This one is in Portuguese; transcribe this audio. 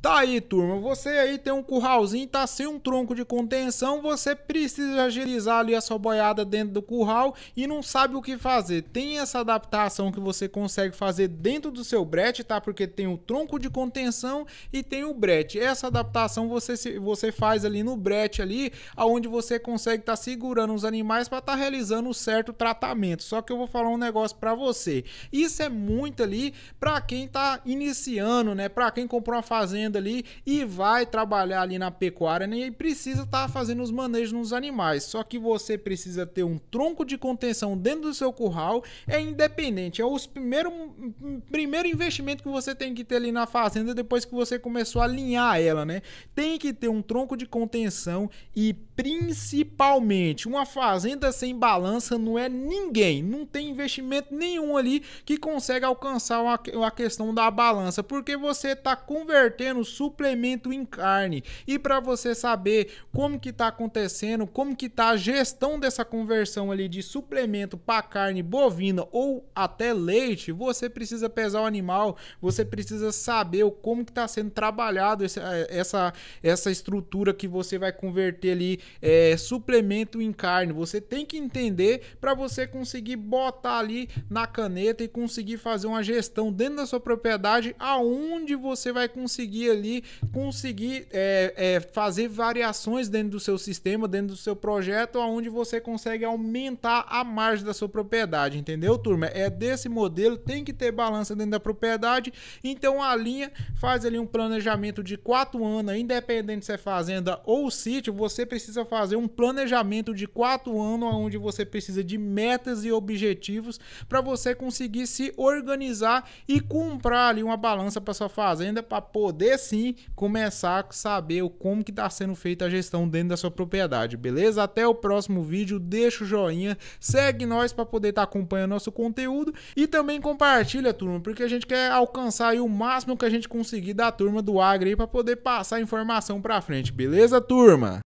Tá aí, turma. Você aí tem um curralzinho, tá sem um tronco de contenção, você precisa agilizar ali a sua boiada dentro do curral e não sabe o que fazer. Tem essa adaptação que você consegue fazer dentro do seu brete, tá? Porque tem o tronco de contenção e tem o brete. Essa adaptação você, você faz ali no brete ali, aonde você consegue estar tá segurando os animais para estar tá realizando o certo tratamento. Só que eu vou falar um negócio para você. Isso é muito ali para quem tá iniciando, né? Para quem comprou uma fazenda fazenda ali e vai trabalhar ali na pecuária né? e precisa estar tá fazendo os manejos nos animais. Só que você precisa ter um tronco de contenção dentro do seu curral, é independente. É o primeiro, primeiro investimento que você tem que ter ali na fazenda depois que você começou a alinhar ela, né? Tem que ter um tronco de contenção e principalmente uma fazenda sem balança não é ninguém, não tem investimento nenhum ali que consegue alcançar a questão da balança, porque você está convertendo suplemento em carne. E para você saber como que tá acontecendo, como que tá a gestão dessa conversão ali de suplemento para carne bovina ou até leite, você precisa pesar o animal, você precisa saber como que tá sendo trabalhado eh, essa essa estrutura que você vai converter ali é, suplemento em carne. Você tem que entender para você conseguir botar ali na caneta e conseguir fazer uma gestão dentro da sua propriedade aonde você vai conseguir ali, conseguir é, é, fazer variações dentro do seu sistema, dentro do seu projeto, onde você consegue aumentar a margem da sua propriedade, entendeu, turma? É desse modelo, tem que ter balança dentro da propriedade, então a linha faz ali um planejamento de quatro anos, independente se é fazenda ou sítio, você precisa fazer um planejamento de quatro anos, onde você precisa de metas e objetivos para você conseguir se organizar e comprar ali uma balança para sua fazenda para poder sim começar a saber como que está sendo feita a gestão dentro da sua propriedade, beleza? Até o próximo vídeo, deixa o joinha, segue nós para poder estar tá acompanhando nosso conteúdo e também compartilha, turma, porque a gente quer alcançar o máximo que a gente conseguir da turma do Agri para poder passar a informação para frente, beleza, turma?